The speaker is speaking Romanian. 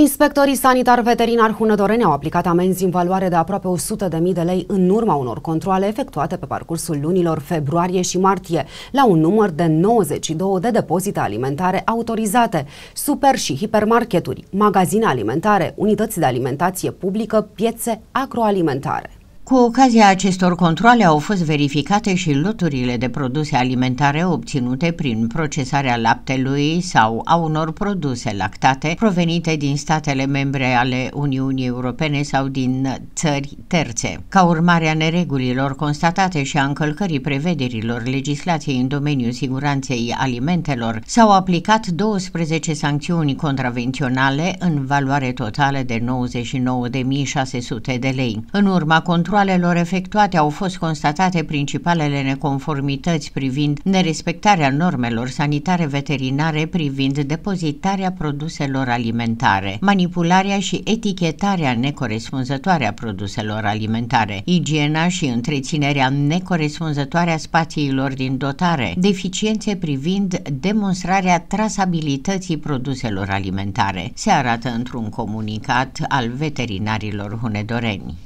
Inspectorii sanitar-veterinar Hunedoreni au aplicat amenzi în valoare de aproape 100.000 de lei în urma unor controle efectuate pe parcursul lunilor februarie și martie, la un număr de 92 de depozite alimentare autorizate, super și hipermarketuri, magazine alimentare, unități de alimentație publică, piețe agroalimentare. Cu ocazia acestor controle au fost verificate și loturile de produse alimentare obținute prin procesarea laptelui sau a unor produse lactate provenite din statele membre ale Uniunii Europene sau din țări terțe. Ca urmare a neregulilor constatate și a încălcării prevederilor legislației în domeniul siguranței alimentelor, s-au aplicat 12 sancțiuni contravenționale în valoare totală de 99.600 de lei. În urma controlului controalelor efectuate au fost constatate principalele neconformități privind nerespectarea normelor sanitare veterinare privind depozitarea produselor alimentare, manipularea și etichetarea necorespunzătoare a produselor alimentare, igiena și întreținerea necorespunzătoare a spațiilor din dotare, deficiențe privind demonstrarea trasabilității produselor alimentare, se arată într-un comunicat al veterinarilor hunedoreni.